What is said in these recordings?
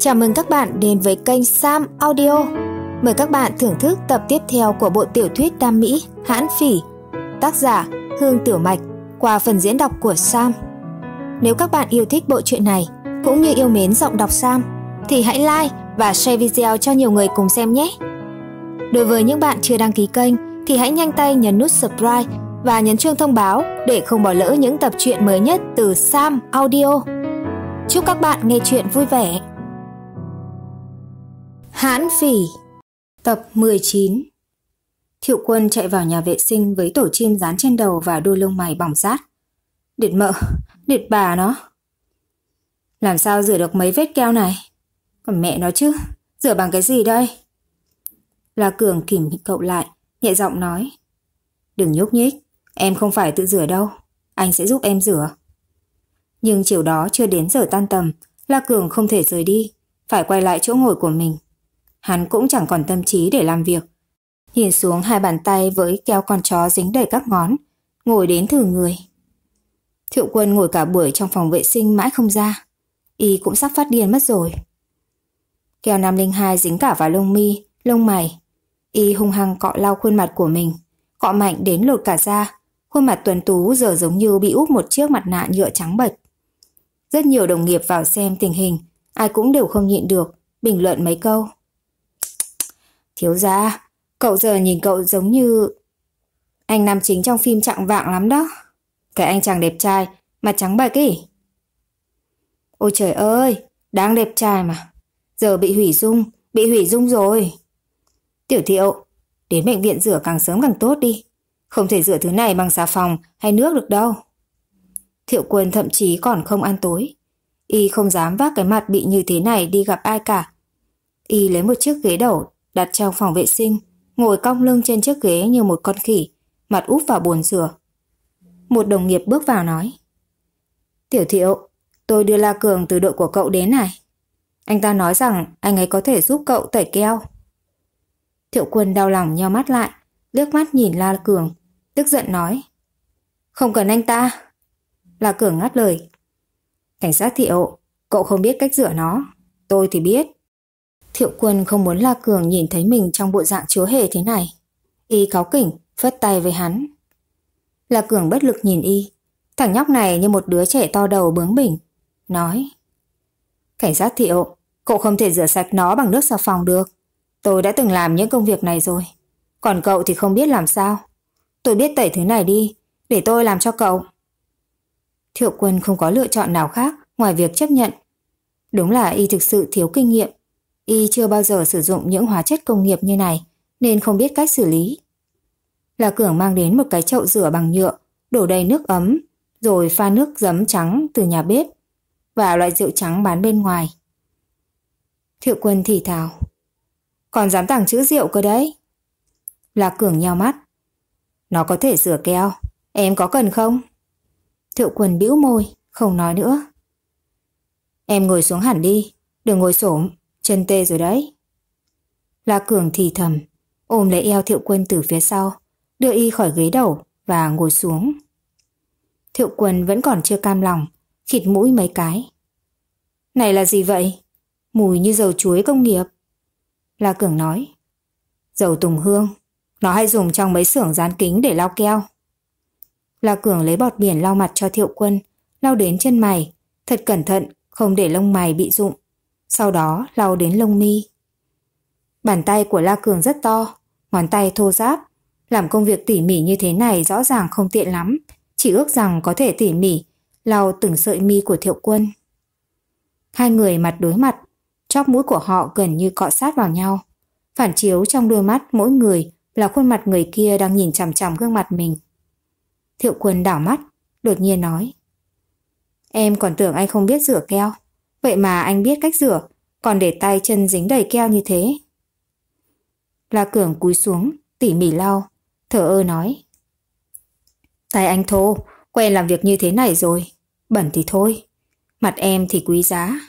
Chào mừng các bạn đến với kênh Sam Audio. Mời các bạn thưởng thức tập tiếp theo của bộ tiểu thuyết Tam Mỹ Hãn Phỉ, tác giả Hương Tiểu Mạch qua phần diễn đọc của Sam. Nếu các bạn yêu thích bộ truyện này cũng như yêu mến giọng đọc Sam thì hãy like và share video cho nhiều người cùng xem nhé. Đối với những bạn chưa đăng ký kênh thì hãy nhanh tay nhấn nút subscribe và nhấn chuông thông báo để không bỏ lỡ những tập truyện mới nhất từ Sam Audio. Chúc các bạn nghe chuyện vui vẻ. Hãn phỉ Tập 19 Thiệu quân chạy vào nhà vệ sinh với tổ chim dán trên đầu và đôi lông mày bỏng rát. Điệt mợ, điệt bà nó. Làm sao rửa được mấy vết keo này? Còn mẹ nó chứ, rửa bằng cái gì đây? La Cường kìm cậu lại, nhẹ giọng nói. Đừng nhúc nhích, em không phải tự rửa đâu, anh sẽ giúp em rửa. Nhưng chiều đó chưa đến giờ tan tầm, La Cường không thể rời đi, phải quay lại chỗ ngồi của mình hắn cũng chẳng còn tâm trí để làm việc. Nhìn xuống hai bàn tay với keo con chó dính đầy các ngón, ngồi đến thử người. Thiệu quân ngồi cả buổi trong phòng vệ sinh mãi không ra. Y cũng sắp phát điên mất rồi. Keo 502 dính cả vào lông mi, lông mày. Y hung hăng cọ lau khuôn mặt của mình, cọ mạnh đến lột cả da. Khuôn mặt tuần tú giờ giống như bị úp một chiếc mặt nạ nhựa trắng bệch. Rất nhiều đồng nghiệp vào xem tình hình, ai cũng đều không nhịn được, bình luận mấy câu. Thiếu gia, cậu giờ nhìn cậu giống như... Anh nam chính trong phim chạng vạng lắm đó. Cái anh chàng đẹp trai, mà trắng bạch ấy. Ôi trời ơi, đáng đẹp trai mà. Giờ bị hủy dung, bị hủy dung rồi. Tiểu thiệu, đến bệnh viện rửa càng sớm càng tốt đi. Không thể rửa thứ này bằng xà phòng hay nước được đâu. Thiệu quân thậm chí còn không ăn tối. Y không dám vác cái mặt bị như thế này đi gặp ai cả. Y lấy một chiếc ghế đầu đặt trong phòng vệ sinh, ngồi cong lưng trên chiếc ghế như một con khỉ, mặt úp vào bồn rửa. Một đồng nghiệp bước vào nói. Tiểu thiệu, tôi đưa La Cường từ đội của cậu đến này. Anh ta nói rằng anh ấy có thể giúp cậu tẩy keo. Thiệu quân đau lòng nheo mắt lại, liếc mắt nhìn La Cường, tức giận nói. Không cần anh ta. La Cường ngắt lời. Cảnh sát thiệu, cậu không biết cách rửa nó. Tôi thì biết. Thiệu quân không muốn La Cường nhìn thấy mình trong bộ dạng chúa hề thế này. Y cáo kỉnh, phất tay với hắn. La Cường bất lực nhìn Y. Thằng nhóc này như một đứa trẻ to đầu bướng bỉnh. Nói. Cảnh sát Thiệu, cậu không thể rửa sạch nó bằng nước xà phòng được. Tôi đã từng làm những công việc này rồi. Còn cậu thì không biết làm sao. Tôi biết tẩy thứ này đi, để tôi làm cho cậu. Thiệu quân không có lựa chọn nào khác ngoài việc chấp nhận. Đúng là y thực sự thiếu kinh nghiệm Y chưa bao giờ sử dụng những hóa chất công nghiệp như này, nên không biết cách xử lý. Là Cường mang đến một cái chậu rửa bằng nhựa, đổ đầy nước ấm, rồi pha nước giấm trắng từ nhà bếp và loại rượu trắng bán bên ngoài. Thiệu quân thì thào. Còn dám tặng chữ rượu cơ đấy. Lạc Cường nheo mắt. Nó có thể rửa keo, em có cần không? Thiệu quân bĩu môi, không nói nữa. Em ngồi xuống hẳn đi, đừng ngồi xổm chân tê rồi đấy. La Cường thì thầm, ôm lấy eo Thiệu Quân từ phía sau, đưa y khỏi ghế đầu và ngồi xuống. Thiệu Quân vẫn còn chưa cam lòng, khịt mũi mấy cái. Này là gì vậy? Mùi như dầu chuối công nghiệp. La Cường nói. Dầu tùng hương, nó hay dùng trong mấy xưởng dán kính để lau keo. La Cường lấy bọt biển lau mặt cho Thiệu Quân, lau đến chân mày, thật cẩn thận, không để lông mày bị rụng sau đó lau đến lông mi. Bàn tay của La Cường rất to, ngón tay thô ráp, làm công việc tỉ mỉ như thế này rõ ràng không tiện lắm, chỉ ước rằng có thể tỉ mỉ lau từng sợi mi của Thiệu Quân. Hai người mặt đối mặt, chóp mũi của họ gần như cọ sát vào nhau, phản chiếu trong đôi mắt mỗi người là khuôn mặt người kia đang nhìn chằm chằm gương mặt mình. Thiệu Quân đảo mắt, đột nhiên nói: "Em còn tưởng anh không biết rửa keo." Vậy mà anh biết cách rửa, còn để tay chân dính đầy keo như thế. La Cường cúi xuống, tỉ mỉ lau, thở ơ nói. Tay anh thô, quen làm việc như thế này rồi, bẩn thì thôi, mặt em thì quý giá.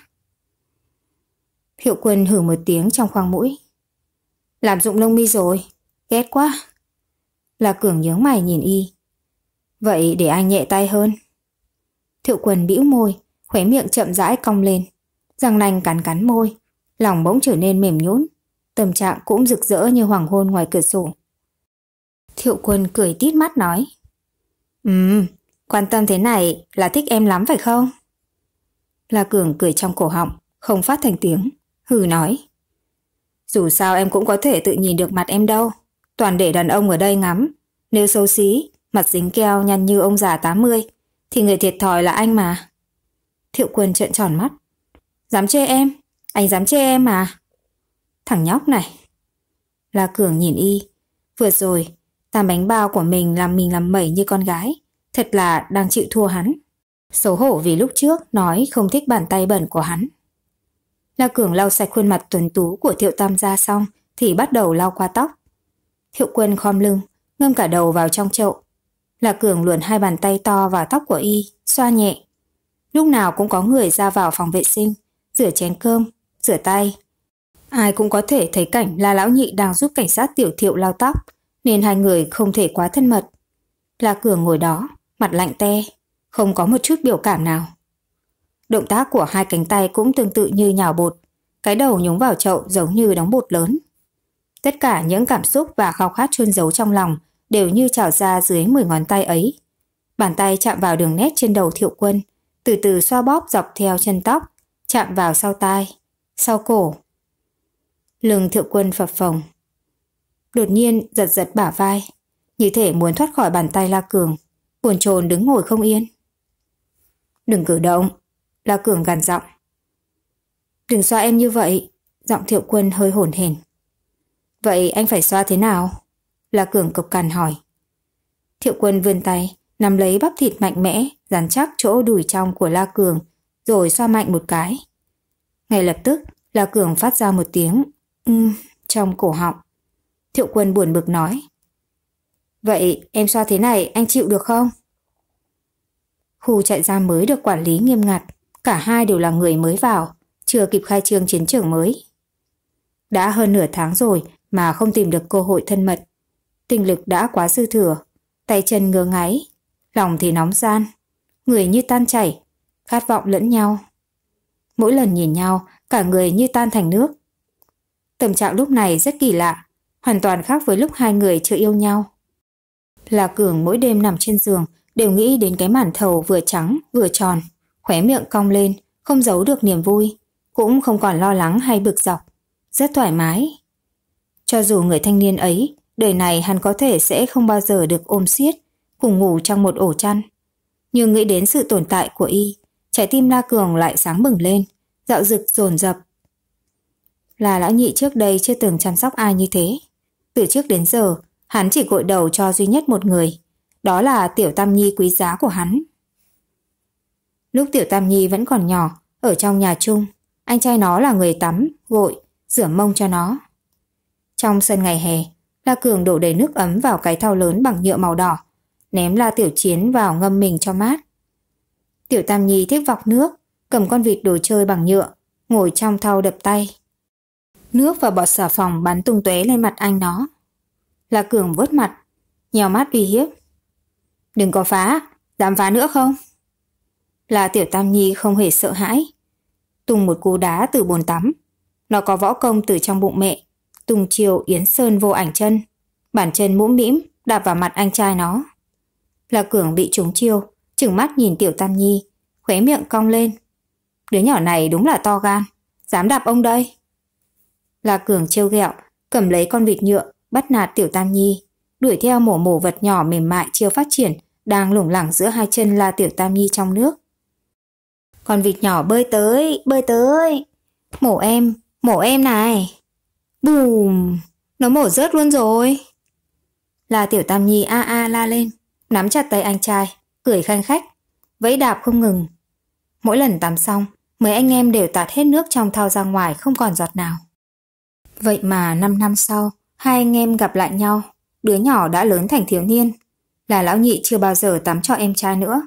Hiệu quân hử một tiếng trong khoang mũi. Làm dụng lông mi rồi, ghét quá. La Cường nhướng mày nhìn y. Vậy để anh nhẹ tay hơn. Thiệu quần bĩu môi, khóe miệng chậm rãi cong lên, răng nanh cắn cắn môi, lòng bỗng trở nên mềm nhũn, tâm trạng cũng rực rỡ như hoàng hôn ngoài cửa sổ. Thiệu quân cười tít mắt nói, Ừm, um, quan tâm thế này là thích em lắm phải không? La Cường cười trong cổ họng, không phát thành tiếng, hừ nói. Dù sao em cũng có thể tự nhìn được mặt em đâu, toàn để đàn ông ở đây ngắm, nếu xấu xí, mặt dính keo nhăn như ông già 80, thì người thiệt thòi là anh mà. Thiệu Quân trợn tròn mắt. Dám chê em? Anh dám chê em mà, Thằng nhóc này. La Cường nhìn y. Vừa rồi, tam bánh bao của mình làm mình làm mẩy như con gái. Thật là đang chịu thua hắn. Xấu hổ vì lúc trước nói không thích bàn tay bẩn của hắn. La Cường lau sạch khuôn mặt tuấn tú của Thiệu Tam ra xong thì bắt đầu lau qua tóc. Thiệu Quân khom lưng, ngâm cả đầu vào trong chậu. La Cường luồn hai bàn tay to vào tóc của y, xoa nhẹ Lúc nào cũng có người ra vào phòng vệ sinh, rửa chén cơm, rửa tay. Ai cũng có thể thấy cảnh là lão nhị đang giúp cảnh sát tiểu thiệu lau tóc, nên hai người không thể quá thân mật. La Cường ngồi đó, mặt lạnh te, không có một chút biểu cảm nào. Động tác của hai cánh tay cũng tương tự như nhào bột, cái đầu nhúng vào chậu giống như đóng bột lớn. Tất cả những cảm xúc và khao khát chôn giấu trong lòng đều như trào ra dưới mười ngón tay ấy. Bàn tay chạm vào đường nét trên đầu thiệu quân, từ từ xoa bóp dọc theo chân tóc, chạm vào sau tai, sau cổ. lường thượng quân phập phồng. Đột nhiên giật giật bả vai, như thể muốn thoát khỏi bàn tay La Cường, buồn chồn đứng ngồi không yên. Đừng cử động, La Cường gằn giọng. Đừng xoa em như vậy, giọng thiệu quân hơi hổn hển. Vậy anh phải xoa thế nào? La Cường cộc cằn hỏi. Thiệu quân vươn tay, nắm lấy bắp thịt mạnh mẽ, dán chắc chỗ đùi trong của La Cường, rồi xoa mạnh một cái. Ngay lập tức, La Cường phát ra một tiếng um, trong cổ họng. Thiệu quân buồn bực nói. Vậy em xoa thế này anh chịu được không? Khu trại giam mới được quản lý nghiêm ngặt, cả hai đều là người mới vào, chưa kịp khai trương chiến trường mới. Đã hơn nửa tháng rồi mà không tìm được cơ hội thân mật. Tình lực đã quá dư thừa, tay chân ngơ ngáy, lòng thì nóng gian, người như tan chảy, khát vọng lẫn nhau. Mỗi lần nhìn nhau, cả người như tan thành nước. Tâm trạng lúc này rất kỳ lạ, hoàn toàn khác với lúc hai người chưa yêu nhau. Là Cường mỗi đêm nằm trên giường đều nghĩ đến cái màn thầu vừa trắng vừa tròn, khóe miệng cong lên, không giấu được niềm vui, cũng không còn lo lắng hay bực dọc, rất thoải mái. Cho dù người thanh niên ấy, đời này hắn có thể sẽ không bao giờ được ôm siết cùng ngủ trong một ổ chăn. Nhưng nghĩ đến sự tồn tại của y, trái tim La Cường lại sáng bừng lên, dạo dực dồn dập. Là lão nhị trước đây chưa từng chăm sóc ai như thế. Từ trước đến giờ, hắn chỉ gội đầu cho duy nhất một người, đó là Tiểu Tam Nhi quý giá của hắn. Lúc Tiểu Tam Nhi vẫn còn nhỏ, ở trong nhà chung, anh trai nó là người tắm, gội, rửa mông cho nó. Trong sân ngày hè, La Cường đổ đầy nước ấm vào cái thau lớn bằng nhựa màu đỏ, ném La Tiểu Chiến vào ngâm mình cho mát. Tiểu Tam Nhi thích vọc nước, cầm con vịt đồ chơi bằng nhựa, ngồi trong thau đập tay. Nước và bọt xà phòng bắn tung tóe lên mặt anh nó. La Cường vớt mặt, nhào mát uy hiếp. Đừng có phá, dám phá nữa không? Là Tiểu Tam Nhi không hề sợ hãi. Tung một cú đá từ bồn tắm. Nó có võ công từ trong bụng mẹ. Tung chiều Yến Sơn vô ảnh chân. Bản chân mũm mĩm đạp vào mặt anh trai nó là Cường bị trúng chiêu, chừng mắt nhìn Tiểu Tam Nhi, khóe miệng cong lên. Đứa nhỏ này đúng là to gan, dám đạp ông đây. La Cường trêu ghẹo, cầm lấy con vịt nhựa, bắt nạt Tiểu Tam Nhi, đuổi theo mổ mổ vật nhỏ mềm mại chưa phát triển, đang lủng lẳng giữa hai chân là Tiểu Tam Nhi trong nước. Con vịt nhỏ bơi tới, bơi tới. Mổ em, mổ em này. Bùm, nó mổ rớt luôn rồi. là Tiểu Tam Nhi a a la lên nắm chặt tay anh trai, cười khanh khách, vẫy đạp không ngừng. Mỗi lần tắm xong, mấy anh em đều tạt hết nước trong thau ra ngoài không còn giọt nào. Vậy mà 5 năm sau, hai anh em gặp lại nhau, đứa nhỏ đã lớn thành thiếu niên. Là lão nhị chưa bao giờ tắm cho em trai nữa,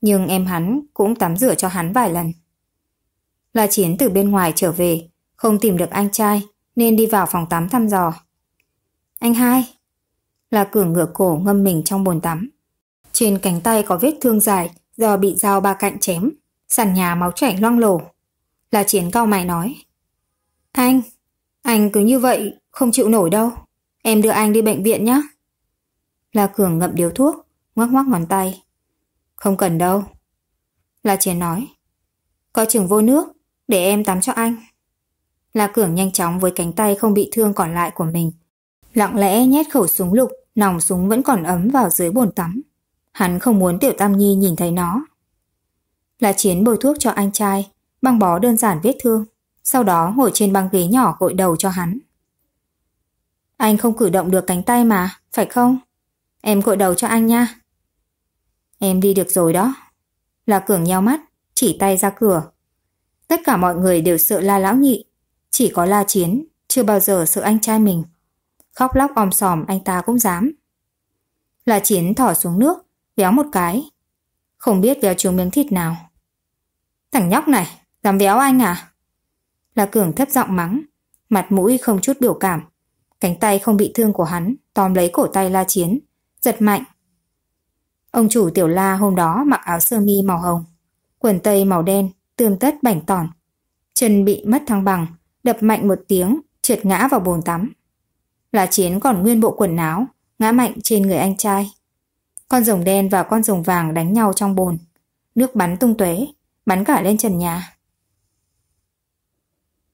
nhưng em hắn cũng tắm rửa cho hắn vài lần. La Chiến từ bên ngoài trở về, không tìm được anh trai nên đi vào phòng tắm thăm dò. Anh hai, là Cường ngửa cổ ngâm mình trong bồn tắm. Trên cánh tay có vết thương dài do bị dao ba cạnh chém, sàn nhà máu chảy loang lổ. Là Chiến cao mày nói. Anh, anh cứ như vậy không chịu nổi đâu. Em đưa anh đi bệnh viện nhé. La Cường ngậm điếu thuốc, ngoắc ngoắc ngón tay. Không cần đâu. La Chiến nói. coi chừng vô nước, để em tắm cho anh. La Cường nhanh chóng với cánh tay không bị thương còn lại của mình. Lặng lẽ nhét khẩu súng lục, nòng súng vẫn còn ấm vào dưới bồn tắm. Hắn không muốn Tiểu Tam Nhi nhìn thấy nó. Là chiến bôi thuốc cho anh trai, băng bó đơn giản vết thương, sau đó ngồi trên băng ghế nhỏ gội đầu cho hắn. Anh không cử động được cánh tay mà, phải không? Em gội đầu cho anh nha. Em đi được rồi đó. Là Cường nheo mắt, chỉ tay ra cửa. Tất cả mọi người đều sợ la lão nhị. Chỉ có la chiến, chưa bao giờ sợ anh trai mình. Khóc lóc om sòm anh ta cũng dám. là chiến thỏ xuống nước, Véo một cái Không biết véo trúng miếng thịt nào Thằng nhóc này Dám véo anh à Là Cường thấp giọng mắng Mặt mũi không chút biểu cảm Cánh tay không bị thương của hắn Tóm lấy cổ tay La Chiến Giật mạnh Ông chủ tiểu la hôm đó mặc áo sơ mi màu hồng Quần tây màu đen tương tất bảnh tỏn Chân bị mất thăng bằng Đập mạnh một tiếng Trượt ngã vào bồn tắm La Chiến còn nguyên bộ quần áo ngã mạnh trên người anh trai. Con rồng đen và con rồng vàng đánh nhau trong bồn. Nước bắn tung tóe, bắn cả lên trần nhà.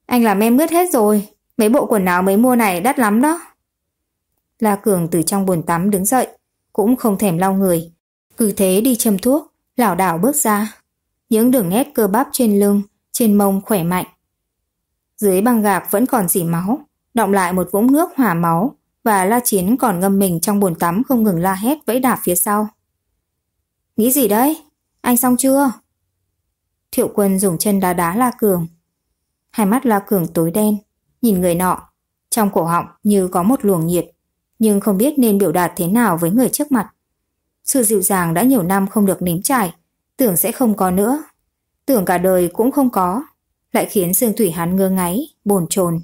Anh làm em mướt hết rồi, mấy bộ quần áo mới mua này đắt lắm đó. La Cường từ trong bồn tắm đứng dậy, cũng không thèm lau người, cứ thế đi châm thuốc, lảo đảo bước ra. Những đường nét cơ bắp trên lưng, trên mông khỏe mạnh. Dưới băng gạc vẫn còn dỉ máu, động lại một vũng nước hòa máu, và La Chiến còn ngâm mình trong bồn tắm không ngừng la hét vẫy đạp phía sau. Nghĩ gì đấy? Anh xong chưa? Thiệu quân dùng chân đá đá La Cường. Hai mắt La Cường tối đen, nhìn người nọ, trong cổ họng như có một luồng nhiệt, nhưng không biết nên biểu đạt thế nào với người trước mặt. Sự dịu dàng đã nhiều năm không được nếm trải, tưởng sẽ không có nữa. Tưởng cả đời cũng không có, lại khiến Dương Thủy hắn ngơ ngáy, bồn chồn.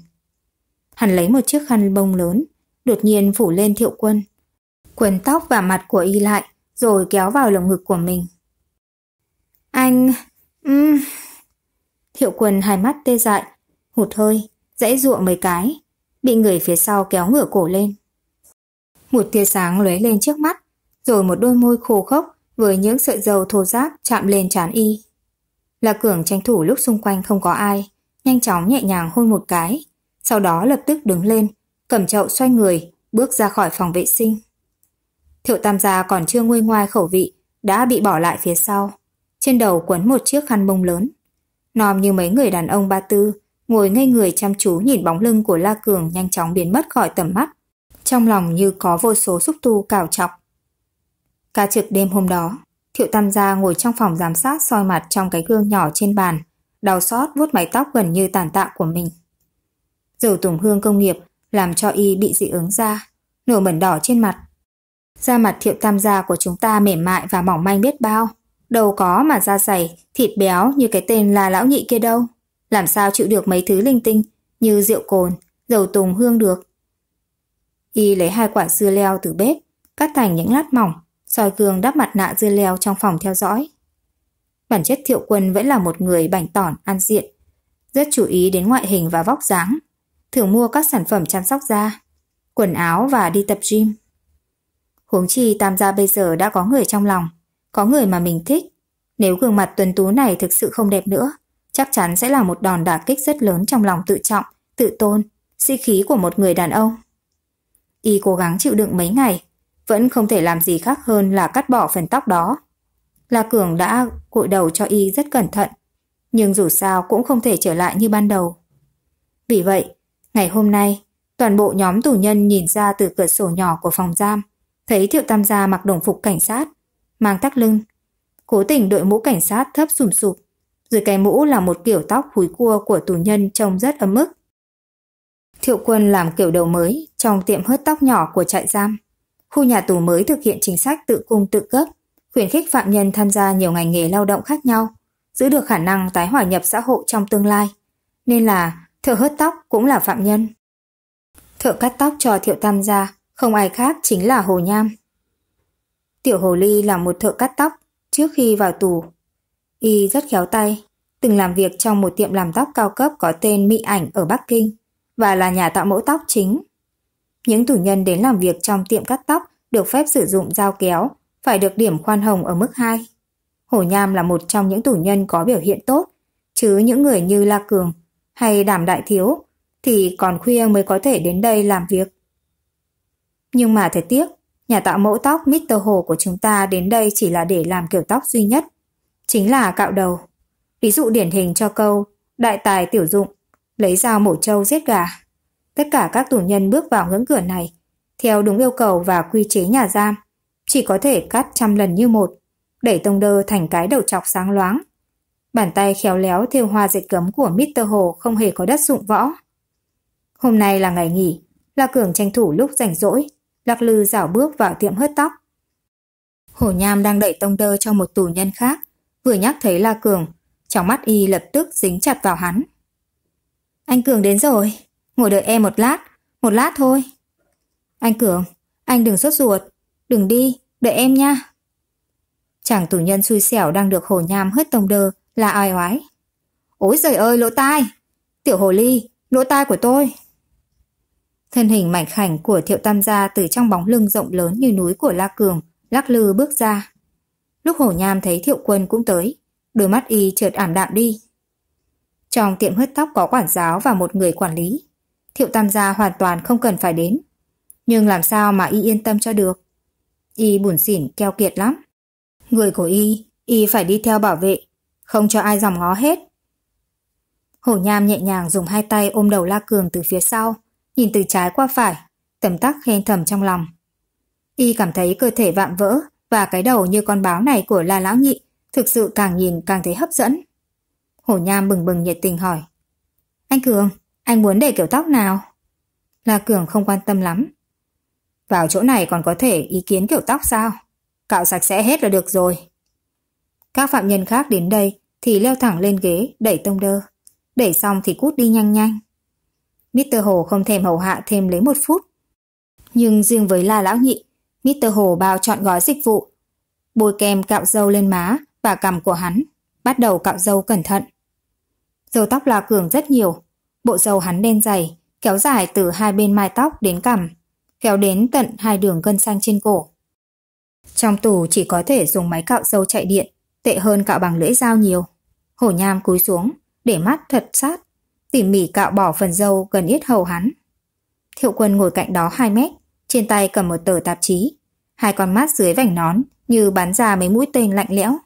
Hắn lấy một chiếc khăn bông lớn, đột nhiên phủ lên thiệu quân. Quấn tóc và mặt của y lại, rồi kéo vào lồng ngực của mình. Anh... Uhm. Thiệu quân hai mắt tê dại, hụt hơi, dãy ruộng mấy cái, bị người phía sau kéo ngửa cổ lên. Một tia sáng lóe lên trước mắt, rồi một đôi môi khô khốc với những sợi dầu thô ráp chạm lên trán y. La Cường tranh thủ lúc xung quanh không có ai, nhanh chóng nhẹ nhàng hôn một cái, sau đó lập tức đứng lên, cầm chậu xoay người, bước ra khỏi phòng vệ sinh. Thiệu Tam gia còn chưa nguôi ngoai khẩu vị, đã bị bỏ lại phía sau. Trên đầu quấn một chiếc khăn bông lớn. Nòm như mấy người đàn ông ba tư, ngồi ngay người chăm chú nhìn bóng lưng của La Cường nhanh chóng biến mất khỏi tầm mắt. Trong lòng như có vô số xúc tu cào chọc. Ca trực đêm hôm đó, Thiệu Tam gia ngồi trong phòng giám sát soi mặt trong cái gương nhỏ trên bàn, đau xót vuốt mái tóc gần như tàn tạ của mình. Dầu tùng hương công nghiệp làm cho y bị dị ứng da, nửa mẩn đỏ trên mặt. Da mặt thiệu tam gia của chúng ta mềm mại và mỏng manh biết bao, đâu có mà da dày, thịt béo như cái tên là lão nhị kia đâu. Làm sao chịu được mấy thứ linh tinh như rượu cồn, dầu tùng hương được. Y lấy hai quả dưa leo từ bếp, cắt thành những lát mỏng, soi gương đắp mặt nạ dưa leo trong phòng theo dõi. Bản chất thiệu quân vẫn là một người bảnh tỏn, ăn diện, rất chú ý đến ngoại hình và vóc dáng thường mua các sản phẩm chăm sóc da, quần áo và đi tập gym. Huống chi Tam gia bây giờ đã có người trong lòng, có người mà mình thích. Nếu gương mặt tuần tú này thực sự không đẹp nữa, chắc chắn sẽ là một đòn đả kích rất lớn trong lòng tự trọng, tự tôn, sĩ khí của một người đàn ông. Y cố gắng chịu đựng mấy ngày, vẫn không thể làm gì khác hơn là cắt bỏ phần tóc đó. La Cường đã cội đầu cho Y rất cẩn thận, nhưng dù sao cũng không thể trở lại như ban đầu. Vì vậy, Ngày hôm nay, toàn bộ nhóm tù nhân nhìn ra từ cửa sổ nhỏ của phòng giam, thấy Thiệu Tam gia mặc đồng phục cảnh sát, mang tắc lưng. Cố tình đội mũ cảnh sát thấp sùm sụp, dưới cái mũ là một kiểu tóc húi cua của tù nhân trông rất ấm ức. Thiệu quân làm kiểu đầu mới trong tiệm hớt tóc nhỏ của trại giam. Khu nhà tù mới thực hiện chính sách tự cung tự cấp, khuyến khích phạm nhân tham gia nhiều ngành nghề lao động khác nhau, giữ được khả năng tái hòa nhập xã hội trong tương lai. Nên là thợ hớt tóc cũng là phạm nhân. Thợ cắt tóc cho Thiệu Tam gia, không ai khác chính là Hồ Nham. Tiểu Hồ Ly là một thợ cắt tóc trước khi vào tù. Y rất khéo tay, từng làm việc trong một tiệm làm tóc cao cấp có tên Mỹ Ảnh ở Bắc Kinh và là nhà tạo mẫu tóc chính. Những tù nhân đến làm việc trong tiệm cắt tóc được phép sử dụng dao kéo, phải được điểm khoan hồng ở mức 2. Hồ Nham là một trong những tù nhân có biểu hiện tốt, chứ những người như La Cường hay đảm đại thiếu thì còn khuya mới có thể đến đây làm việc. Nhưng mà thật tiếc, nhà tạo mẫu tóc Mr. Hồ của chúng ta đến đây chỉ là để làm kiểu tóc duy nhất, chính là cạo đầu. Ví dụ điển hình cho câu đại tài tiểu dụng, lấy dao mổ trâu giết gà. Tất cả các tù nhân bước vào ngưỡng cửa này, theo đúng yêu cầu và quy chế nhà giam, chỉ có thể cắt trăm lần như một, đẩy tông đơ thành cái đầu chọc sáng loáng, Bàn tay khéo léo thêu hoa dệt cấm của Mr. Hồ không hề có đất dụng võ. Hôm nay là ngày nghỉ, La Cường tranh thủ lúc rảnh rỗi, lắc lư dạo bước vào tiệm hớt tóc. Hồ Nham đang đẩy tông đơ cho một tù nhân khác, vừa nhắc thấy La Cường, trong mắt y lập tức dính chặt vào hắn. Anh Cường đến rồi, ngồi đợi em một lát, một lát thôi. Anh Cường, anh đừng sốt ruột, đừng đi, đợi em nha. Chàng tù nhân xui xẻo đang được Hồ Nham hớt tông đơ là ai oái. Ôi giời ơi, lỗ tai! Tiểu hồ ly, lỗ tai của tôi! Thân hình mảnh khảnh của thiệu tam gia từ trong bóng lưng rộng lớn như núi của La Cường, lắc lư bước ra. Lúc hổ nham thấy thiệu quân cũng tới, đôi mắt y chợt ảm đạm đi. Trong tiệm hớt tóc có quản giáo và một người quản lý. Thiệu tam gia hoàn toàn không cần phải đến. Nhưng làm sao mà y yên tâm cho được? Y bủn xỉn keo kiệt lắm. Người của y, y phải đi theo bảo vệ không cho ai dòng ngó hết. Hổ Nham nhẹ nhàng dùng hai tay ôm đầu La Cường từ phía sau, nhìn từ trái qua phải, tầm tắc khen thầm trong lòng. Y cảm thấy cơ thể vạm vỡ và cái đầu như con báo này của La Lão Nhị thực sự càng nhìn càng thấy hấp dẫn. Hổ Nham bừng bừng nhiệt tình hỏi. Anh Cường, anh muốn để kiểu tóc nào? La Cường không quan tâm lắm. Vào chỗ này còn có thể ý kiến kiểu tóc sao? Cạo sạch sẽ hết là được rồi. Các phạm nhân khác đến đây thì leo thẳng lên ghế, đẩy tông đơ. Đẩy xong thì cút đi nhanh nhanh. Mr. Hồ không thèm hầu hạ thêm lấy một phút. Nhưng riêng với La Lão Nhị, Mr. Hồ bao chọn gói dịch vụ. Bôi kem cạo dâu lên má và cằm của hắn, bắt đầu cạo dâu cẩn thận. dầu tóc là Cường rất nhiều, bộ dầu hắn đen dày, kéo dài từ hai bên mai tóc đến cằm, kéo đến tận hai đường gân xanh trên cổ. Trong tù chỉ có thể dùng máy cạo dâu chạy điện tệ hơn cạo bằng lưỡi dao nhiều. Hổ nham cúi xuống, để mắt thật sát, tỉ mỉ cạo bỏ phần dâu gần yết hầu hắn. Thiệu quân ngồi cạnh đó 2 mét, trên tay cầm một tờ tạp chí, hai con mắt dưới vảnh nón như bắn ra mấy mũi tên lạnh lẽo.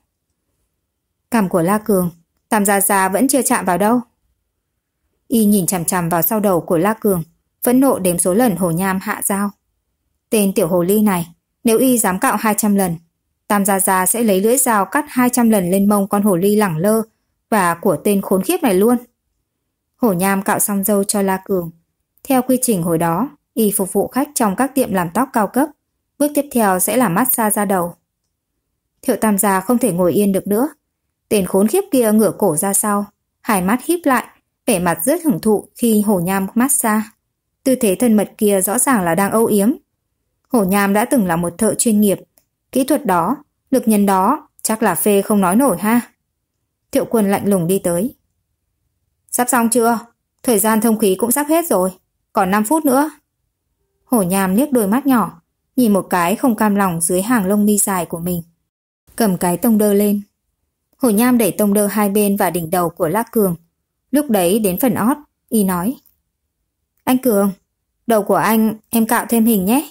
Cảm của La Cường, Tam Gia Gia vẫn chưa chạm vào đâu. Y nhìn chằm chằm vào sau đầu của La Cường, phẫn nộ đếm số lần Hổ nham hạ dao. Tên tiểu hồ ly này, nếu y dám cạo 200 lần, Tam Gia Gia sẽ lấy lưỡi dao cắt 200 lần lên mông con hổ ly lẳng lơ và của tên khốn khiếp này luôn. Hổ nham cạo xong dâu cho La Cường. Theo quy trình hồi đó, y phục vụ khách trong các tiệm làm tóc cao cấp. Bước tiếp theo sẽ là massage da đầu. Thiệu Tam Gia không thể ngồi yên được nữa. Tên khốn khiếp kia ngửa cổ ra sau, hai mắt híp lại, vẻ mặt rất hưởng thụ khi hổ nham massage. Tư thế thân mật kia rõ ràng là đang âu yếm. Hổ nham đã từng là một thợ chuyên nghiệp, Kỹ thuật đó, lực nhân đó, chắc là phê không nói nổi ha. Thiệu quân lạnh lùng đi tới. Sắp xong chưa? Thời gian thông khí cũng sắp hết rồi. Còn 5 phút nữa. Hổ nhàm liếc đôi mắt nhỏ, nhìn một cái không cam lòng dưới hàng lông mi dài của mình. Cầm cái tông đơ lên. Hổ nham đẩy tông đơ hai bên và đỉnh đầu của Lác Cường. Lúc đấy đến phần ót, y nói. Anh Cường, đầu của anh em cạo thêm hình nhé.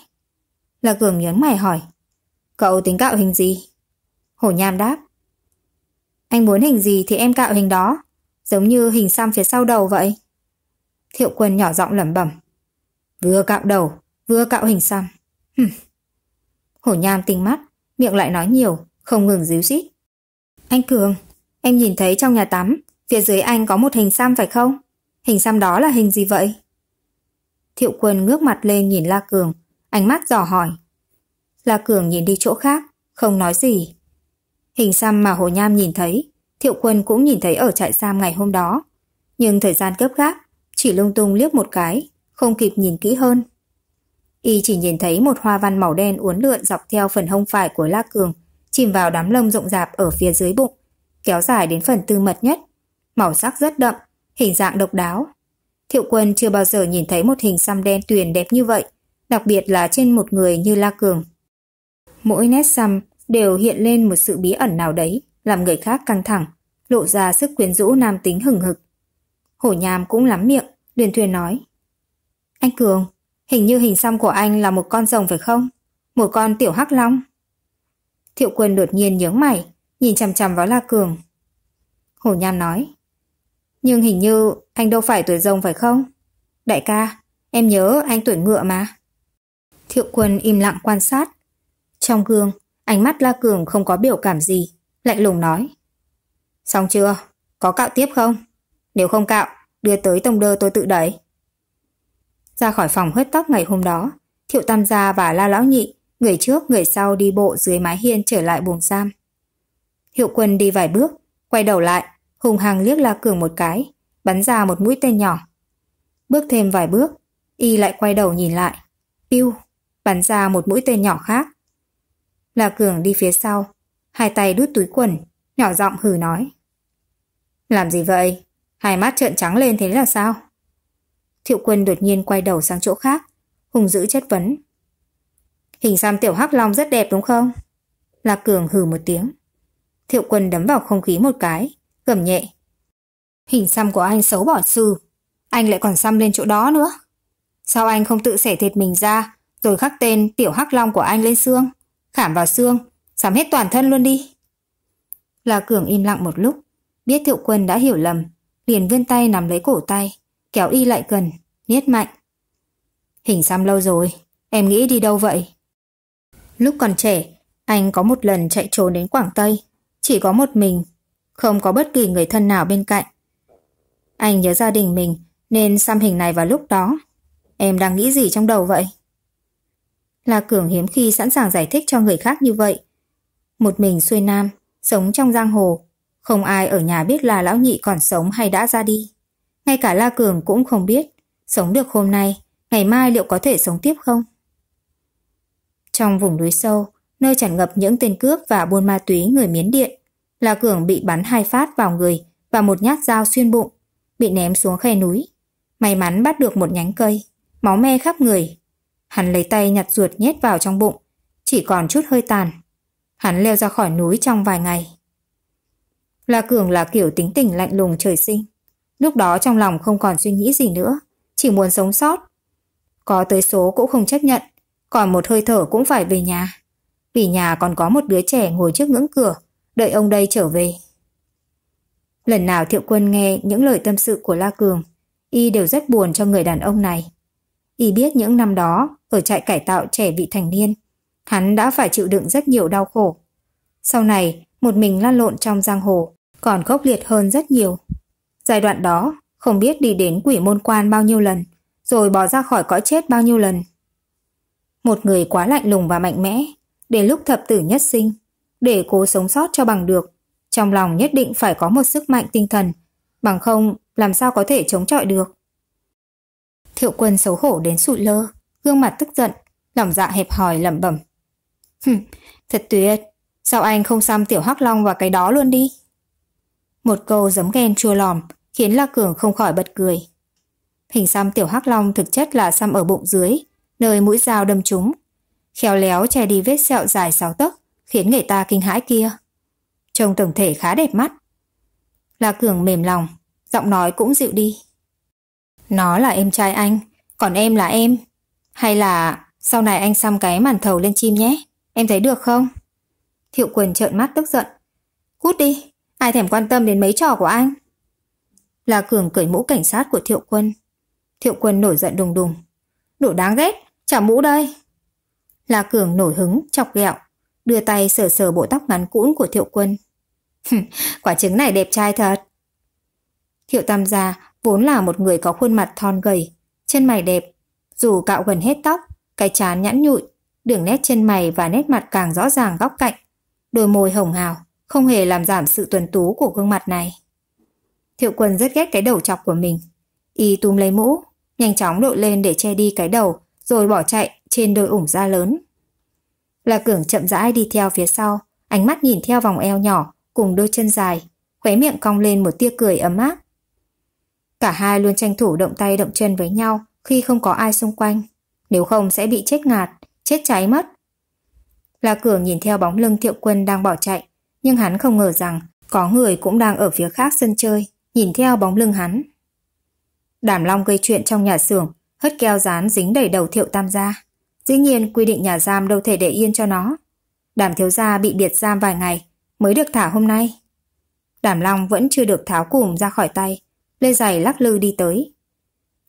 Lạc Cường nhớn mày hỏi. Cậu tính cạo hình gì? Hổ nham đáp. Anh muốn hình gì thì em cạo hình đó, giống như hình xăm phía sau đầu vậy. Thiệu quân nhỏ giọng lẩm bẩm. Vừa cạo đầu, vừa cạo hình xăm. Hừm. Hổ nham tinh mắt, miệng lại nói nhiều, không ngừng díu dít. Anh Cường, em nhìn thấy trong nhà tắm, phía dưới anh có một hình xăm phải không? Hình xăm đó là hình gì vậy? Thiệu quân ngước mặt lên nhìn La Cường, ánh mắt dò hỏi. La Cường nhìn đi chỗ khác, không nói gì. Hình xăm mà Hồ Nham nhìn thấy, Thiệu Quân cũng nhìn thấy ở trại giam ngày hôm đó. Nhưng thời gian gấp gáp, chỉ lung tung liếc một cái, không kịp nhìn kỹ hơn. Y chỉ nhìn thấy một hoa văn màu đen uốn lượn dọc theo phần hông phải của La Cường, chìm vào đám lông rộng rạp ở phía dưới bụng, kéo dài đến phần tư mật nhất. Màu sắc rất đậm, hình dạng độc đáo. Thiệu Quân chưa bao giờ nhìn thấy một hình xăm đen tuyền đẹp như vậy, đặc biệt là trên một người như La Cường mỗi nét xăm đều hiện lên một sự bí ẩn nào đấy, làm người khác căng thẳng, lộ ra sức quyến rũ nam tính hừng hực. Hổ nhàm cũng lắm miệng, liền thuyền nói. Anh Cường, hình như hình xăm của anh là một con rồng phải không? Một con tiểu hắc long. Thiệu quân đột nhiên nhướng mày, nhìn chằm chằm vào La Cường. Hổ nham nói. Nhưng hình như anh đâu phải tuổi rồng phải không? Đại ca, em nhớ anh tuổi ngựa mà. Thiệu quân im lặng quan sát, trong gương, ánh mắt La Cường không có biểu cảm gì, lạnh lùng nói. Xong chưa? Có cạo tiếp không? Nếu không cạo, đưa tới tông đơ tôi tự đẩy. Ra khỏi phòng huyết tóc ngày hôm đó, Thiệu Tam Gia và La Lão Nhị, người trước người sau đi bộ dưới mái hiên trở lại buồng giam. Hiệu quân đi vài bước, quay đầu lại, hùng hăng liếc La Cường một cái, bắn ra một mũi tên nhỏ. Bước thêm vài bước, y lại quay đầu nhìn lại. Piu, bắn ra một mũi tên nhỏ khác. La Cường đi phía sau, hai tay đút túi quần, nhỏ giọng hừ nói. Làm gì vậy? Hai mắt trợn trắng lên thế là sao? Thiệu quân đột nhiên quay đầu sang chỗ khác, hùng dữ chất vấn. Hình xăm tiểu hắc long rất đẹp đúng không? La Cường hừ một tiếng. Thiệu quân đấm vào không khí một cái, gầm nhẹ. Hình xăm của anh xấu bỏ sư, anh lại còn xăm lên chỗ đó nữa. Sao anh không tự xẻ thịt mình ra, rồi khắc tên tiểu hắc long của anh lên xương? khảm vào xương, sắm hết toàn thân luôn đi. La Cường im lặng một lúc, biết Thiệu Quân đã hiểu lầm, liền vươn tay nắm lấy cổ tay, kéo y lại gần, niết mạnh. Hình xăm lâu rồi, em nghĩ đi đâu vậy? Lúc còn trẻ, anh có một lần chạy trốn đến Quảng Tây, chỉ có một mình, không có bất kỳ người thân nào bên cạnh. Anh nhớ gia đình mình nên xăm hình này vào lúc đó. Em đang nghĩ gì trong đầu vậy? La Cường hiếm khi sẵn sàng giải thích cho người khác như vậy. Một mình xuôi nam, sống trong giang hồ, không ai ở nhà biết là lão nhị còn sống hay đã ra đi. Ngay cả La Cường cũng không biết, sống được hôm nay, ngày mai liệu có thể sống tiếp không? Trong vùng núi sâu, nơi tràn ngập những tên cướp và buôn ma túy người miến điện, La Cường bị bắn hai phát vào người và một nhát dao xuyên bụng, bị ném xuống khe núi. May mắn bắt được một nhánh cây, máu me khắp người Hắn lấy tay nhặt ruột nhét vào trong bụng, chỉ còn chút hơi tàn. Hắn leo ra khỏi núi trong vài ngày. La Cường là kiểu tính tình lạnh lùng trời sinh. Lúc đó trong lòng không còn suy nghĩ gì nữa, chỉ muốn sống sót. Có tới số cũng không chấp nhận, còn một hơi thở cũng phải về nhà. Vì nhà còn có một đứa trẻ ngồi trước ngưỡng cửa, đợi ông đây trở về. Lần nào Thiệu Quân nghe những lời tâm sự của La Cường, y đều rất buồn cho người đàn ông này. Y biết những năm đó, ở trại cải tạo trẻ vị thành niên. Hắn đã phải chịu đựng rất nhiều đau khổ. Sau này, một mình lan lộn trong giang hồ, còn khốc liệt hơn rất nhiều. Giai đoạn đó, không biết đi đến quỷ môn quan bao nhiêu lần, rồi bỏ ra khỏi cõi chết bao nhiêu lần. Một người quá lạnh lùng và mạnh mẽ, để lúc thập tử nhất sinh, để cố sống sót cho bằng được, trong lòng nhất định phải có một sức mạnh tinh thần, bằng không làm sao có thể chống chọi được. Thiệu quân xấu hổ đến sụi lơ, gương mặt tức giận, lòng dạ hẹp hòi lẩm bẩm. thật tuyệt, sao anh không xăm tiểu hắc long vào cái đó luôn đi? Một câu giấm ghen chua lòm khiến La Cường không khỏi bật cười. Hình xăm tiểu hắc long thực chất là xăm ở bụng dưới, nơi mũi dao đâm trúng. Khéo léo che đi vết sẹo dài sáu tấc, khiến người ta kinh hãi kia. Trông tổng thể khá đẹp mắt. La Cường mềm lòng, giọng nói cũng dịu đi. Nó là em trai anh, còn em là em, hay là sau này anh xăm cái màn thầu lên chim nhé, em thấy được không? Thiệu Quần trợn mắt tức giận. Cút đi, ai thèm quan tâm đến mấy trò của anh? Là Cường cởi mũ cảnh sát của Thiệu Quân. Thiệu Quân nổi giận đùng đùng. Đủ đáng ghét, trả mũ đây. Là Cường nổi hứng, chọc ghẹo, đưa tay sờ sờ bộ tóc ngắn cũn của Thiệu Quân. Quả trứng này đẹp trai thật. Thiệu Tam Gia vốn là một người có khuôn mặt thon gầy, chân mày đẹp, dù cạo gần hết tóc, cái chán nhẵn nhụi, đường nét trên mày và nét mặt càng rõ ràng góc cạnh. Đôi môi hồng hào, không hề làm giảm sự tuần tú của gương mặt này. Thiệu quân rất ghét cái đầu chọc của mình. Y túm lấy mũ, nhanh chóng đội lên để che đi cái đầu, rồi bỏ chạy trên đôi ủng da lớn. La Cường chậm rãi đi theo phía sau, ánh mắt nhìn theo vòng eo nhỏ cùng đôi chân dài, khóe miệng cong lên một tia cười ấm áp. Cả hai luôn tranh thủ động tay động chân với nhau, khi không có ai xung quanh, nếu không sẽ bị chết ngạt, chết cháy mất. La Cường nhìn theo bóng lưng Thiệu Quân đang bỏ chạy, nhưng hắn không ngờ rằng có người cũng đang ở phía khác sân chơi, nhìn theo bóng lưng hắn. Đàm Long gây chuyện trong nhà xưởng, hất keo dán dính đầy đầu Thiệu Tam gia. Dĩ nhiên quy định nhà giam đâu thể để yên cho nó. Đàm thiếu gia bị biệt giam vài ngày, mới được thả hôm nay. Đàm Long vẫn chưa được tháo cùm ra khỏi tay, lê giày lắc lư đi tới.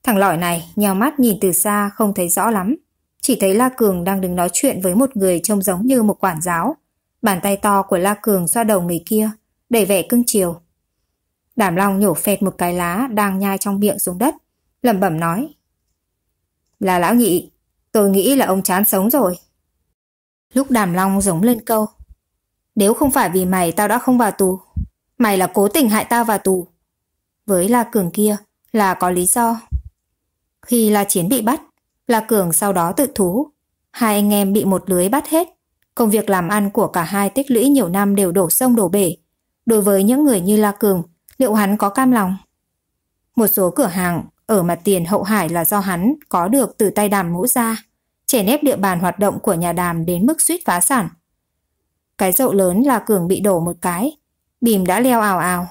Thằng lõi này nhào mắt nhìn từ xa không thấy rõ lắm. Chỉ thấy La Cường đang đứng nói chuyện với một người trông giống như một quản giáo. Bàn tay to của La Cường xoa đầu người kia, đầy vẻ cưng chiều. đảm Long nhổ phẹt một cái lá đang nhai trong miệng xuống đất, lẩm bẩm nói. Là lão nhị, tôi nghĩ là ông chán sống rồi. Lúc Đàm Long giống lên câu. Nếu không phải vì mày tao đã không vào tù, mày là cố tình hại tao vào tù. Với La Cường kia là có lý do khi La Chiến bị bắt, La Cường sau đó tự thú. Hai anh em bị một lưới bắt hết. Công việc làm ăn của cả hai tích lũy nhiều năm đều đổ sông đổ bể. Đối với những người như La Cường, liệu hắn có cam lòng? Một số cửa hàng ở mặt tiền hậu hải là do hắn có được từ tay đàm mũ ra, chèn ép địa bàn hoạt động của nhà đàm đến mức suýt phá sản. Cái dậu lớn là Cường bị đổ một cái, bìm đã leo ào ào.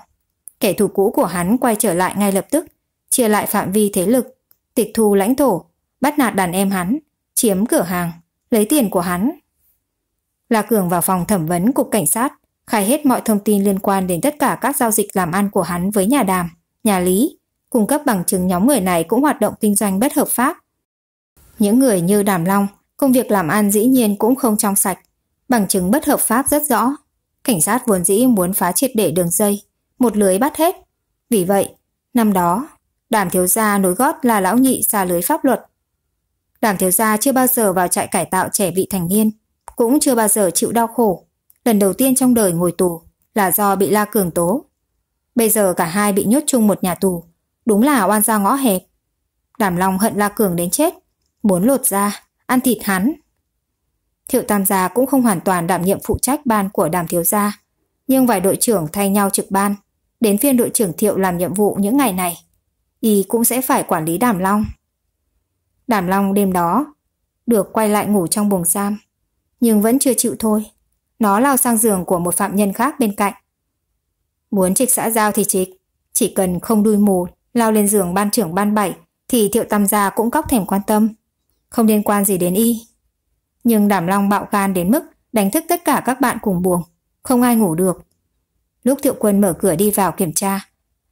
Kẻ thù cũ của hắn quay trở lại ngay lập tức, chia lại phạm vi thế lực tịch thu lãnh thổ, bắt nạt đàn em hắn, chiếm cửa hàng, lấy tiền của hắn. La Cường vào phòng thẩm vấn cục cảnh sát, khai hết mọi thông tin liên quan đến tất cả các giao dịch làm ăn của hắn với nhà đàm, nhà lý, cung cấp bằng chứng nhóm người này cũng hoạt động kinh doanh bất hợp pháp. Những người như Đàm Long, công việc làm ăn dĩ nhiên cũng không trong sạch, bằng chứng bất hợp pháp rất rõ. Cảnh sát vốn dĩ muốn phá triệt để đường dây, một lưới bắt hết. Vì vậy, năm đó, Đàm thiếu gia nối gót là lão nhị xa lưới pháp luật. Đàm thiếu gia chưa bao giờ vào trại cải tạo trẻ vị thành niên, cũng chưa bao giờ chịu đau khổ. Lần đầu tiên trong đời ngồi tù là do bị La Cường tố. Bây giờ cả hai bị nhốt chung một nhà tù, đúng là oan gia ngõ hẹp. Đàm Long hận La Cường đến chết, muốn lột ra, ăn thịt hắn. Thiệu Tam gia cũng không hoàn toàn đảm nhiệm phụ trách ban của Đàm thiếu gia, nhưng vài đội trưởng thay nhau trực ban, đến phiên đội trưởng Thiệu làm nhiệm vụ những ngày này y cũng sẽ phải quản lý Đàm Long. Đàm Long đêm đó được quay lại ngủ trong buồng giam, nhưng vẫn chưa chịu thôi. Nó lao sang giường của một phạm nhân khác bên cạnh. Muốn trịch xã giao thì trịch, chỉ cần không đuôi mù, lao lên giường ban trưởng ban bảy thì thiệu tam gia cũng cóc thèm quan tâm. Không liên quan gì đến y. Nhưng Đàm Long bạo gan đến mức đánh thức tất cả các bạn cùng buồng, không ai ngủ được. Lúc thiệu quân mở cửa đi vào kiểm tra,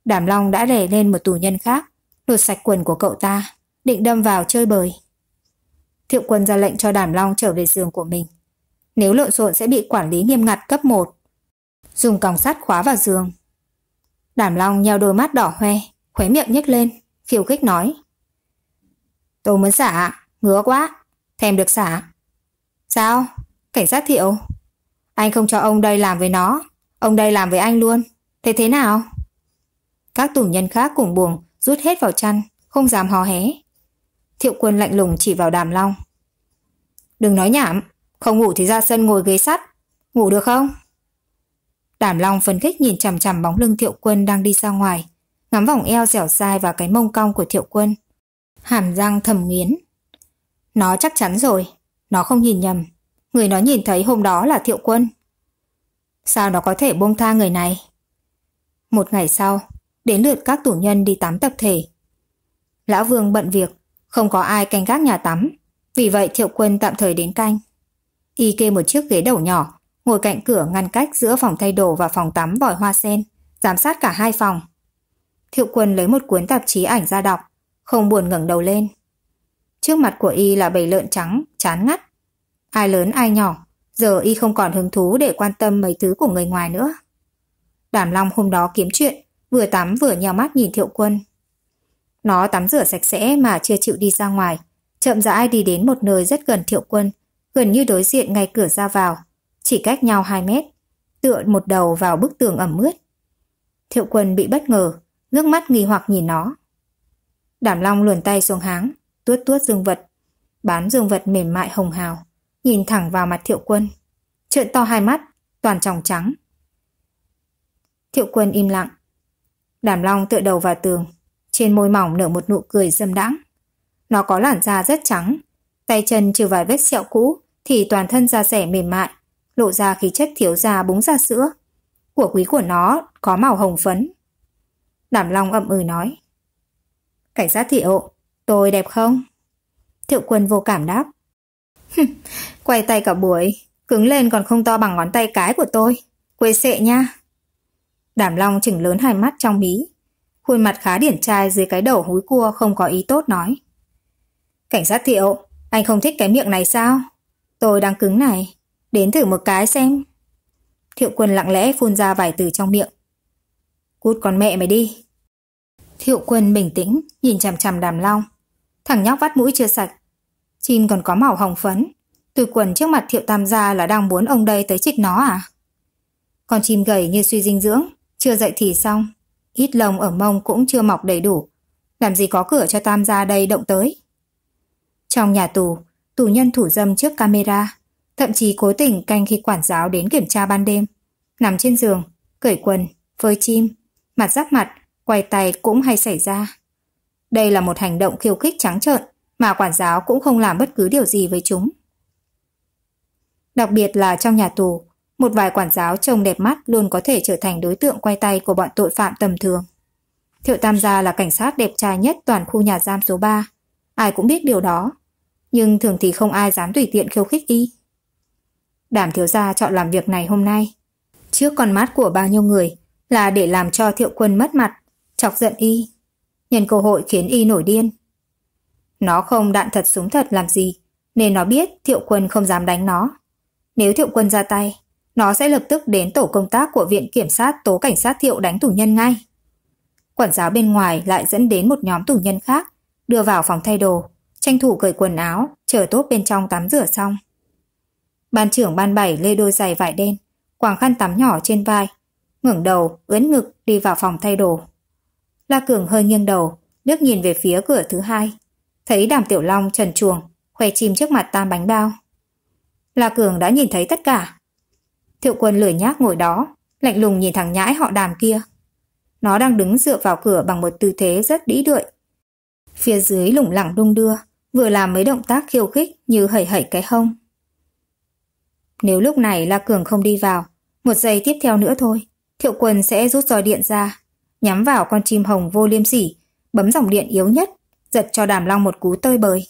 Đàm Long đã đẩy lên một tù nhân khác, lột sạch quần của cậu ta, định đâm vào chơi bời. Thiệu quân ra lệnh cho Đàm Long trở về giường của mình. Nếu lộn xộn sẽ bị quản lý nghiêm ngặt cấp 1. Dùng còng sắt khóa vào giường. Đàm Long nheo đôi mắt đỏ hoe, khóe miệng nhếch lên, khiêu khích nói. Tôi muốn xả, ngứa quá, thèm được xả. Sao? Cảnh sát Thiệu? Anh không cho ông đây làm với nó, ông đây làm với anh luôn. Thế thế nào? Các tù nhân khác cùng buồng rút hết vào chăn, không dám hò hé. Thiệu quân lạnh lùng chỉ vào đàm long. Đừng nói nhảm, không ngủ thì ra sân ngồi ghế sắt, ngủ được không? Đàm long phấn khích nhìn chằm chằm bóng lưng thiệu quân đang đi ra ngoài, ngắm vòng eo dẻo dai và cái mông cong của thiệu quân. Hàm răng thầm nghiến. Nó chắc chắn rồi, nó không nhìn nhầm. Người nó nhìn thấy hôm đó là thiệu quân. Sao nó có thể buông tha người này? Một ngày sau, đến lượt các tù nhân đi tắm tập thể. Lão Vương bận việc, không có ai canh gác nhà tắm, vì vậy Thiệu Quân tạm thời đến canh. Y kê một chiếc ghế đầu nhỏ, ngồi cạnh cửa ngăn cách giữa phòng thay đồ và phòng tắm vòi hoa sen, giám sát cả hai phòng. Thiệu Quân lấy một cuốn tạp chí ảnh ra đọc, không buồn ngẩng đầu lên. Trước mặt của y là bầy lợn trắng, chán ngắt. Ai lớn ai nhỏ, giờ y không còn hứng thú để quan tâm mấy thứ của người ngoài nữa. Đàm Long hôm đó kiếm chuyện, vừa tắm vừa nhào mắt nhìn thiệu quân. Nó tắm rửa sạch sẽ mà chưa chịu đi ra ngoài, chậm rãi đi đến một nơi rất gần thiệu quân, gần như đối diện ngay cửa ra vào, chỉ cách nhau 2 mét, tựa một đầu vào bức tường ẩm ướt. Thiệu quân bị bất ngờ, nước mắt nghi hoặc nhìn nó. Đảm Long luồn tay xuống háng, tuốt tuốt dương vật, bán dương vật mềm mại hồng hào, nhìn thẳng vào mặt thiệu quân. Trợn to hai mắt, toàn tròng trắng. Thiệu quân im lặng, Đàm Long tựa đầu vào tường, trên môi mỏng nở một nụ cười dâm đãng. Nó có làn da rất trắng, tay chân trừ vài vết sẹo cũ thì toàn thân da rẻ mềm mại, lộ ra khí chất thiếu da búng da sữa. Của quý của nó có màu hồng phấn. Đàm Long ậm ừ nói. Cảnh sát thiệu, tôi đẹp không? Thiệu quân vô cảm đáp. Quay tay cả buổi, cứng lên còn không to bằng ngón tay cái của tôi. Quê sệ nha. Đàm Long chỉnh lớn hai mắt trong mí. Khuôn mặt khá điển trai dưới cái đầu húi cua không có ý tốt nói. Cảnh sát thiệu, anh không thích cái miệng này sao? Tôi đang cứng này, đến thử một cái xem. Thiệu quân lặng lẽ phun ra vài từ trong miệng. Cút con mẹ mày đi. Thiệu quân bình tĩnh, nhìn chằm chằm đàm long. Thằng nhóc vắt mũi chưa sạch. Chim còn có màu hồng phấn. Từ quần trước mặt thiệu tam gia là đang muốn ông đây tới trịch nó à? Con chim gầy như suy dinh dưỡng, chưa dậy thì xong, ít lông ở mông cũng chưa mọc đầy đủ. Làm gì có cửa cho Tam gia đây động tới. Trong nhà tù, tù nhân thủ dâm trước camera, thậm chí cố tình canh khi quản giáo đến kiểm tra ban đêm. Nằm trên giường, cởi quần, phơi chim, mặt giáp mặt, quay tay cũng hay xảy ra. Đây là một hành động khiêu khích trắng trợn mà quản giáo cũng không làm bất cứ điều gì với chúng. Đặc biệt là trong nhà tù, một vài quản giáo trông đẹp mắt luôn có thể trở thành đối tượng quay tay của bọn tội phạm tầm thường. Thiệu Tam Gia là cảnh sát đẹp trai nhất toàn khu nhà giam số 3. Ai cũng biết điều đó. Nhưng thường thì không ai dám tùy tiện khiêu khích y. Đảm thiếu gia chọn làm việc này hôm nay. Trước con mắt của bao nhiêu người là để làm cho thiệu quân mất mặt, chọc giận y. Nhân cơ hội khiến y nổi điên. Nó không đạn thật súng thật làm gì, nên nó biết thiệu quân không dám đánh nó. Nếu thiệu quân ra tay, nó sẽ lập tức đến tổ công tác của Viện Kiểm sát tố cảnh sát thiệu đánh tù nhân ngay. Quản giáo bên ngoài lại dẫn đến một nhóm tù nhân khác, đưa vào phòng thay đồ, tranh thủ cởi quần áo, chờ tốt bên trong tắm rửa xong. Ban trưởng ban bảy lê đôi giày vải đen, quàng khăn tắm nhỏ trên vai, ngẩng đầu, ướn ngực đi vào phòng thay đồ. La Cường hơi nghiêng đầu, nước nhìn về phía cửa thứ hai, thấy Đàm Tiểu Long trần chuồng, khoe chim trước mặt tam bánh bao. La Cường đã nhìn thấy tất cả, Thiệu quân lười nhác ngồi đó, lạnh lùng nhìn thằng nhãi họ đàm kia. Nó đang đứng dựa vào cửa bằng một tư thế rất đĩ đượi. Phía dưới lủng lẳng đung đưa, vừa làm mấy động tác khiêu khích như hẩy hẩy cái hông. Nếu lúc này La Cường không đi vào, một giây tiếp theo nữa thôi, Thiệu Quân sẽ rút roi điện ra, nhắm vào con chim hồng vô liêm sỉ, bấm dòng điện yếu nhất, giật cho Đàm Long một cú tơi bời.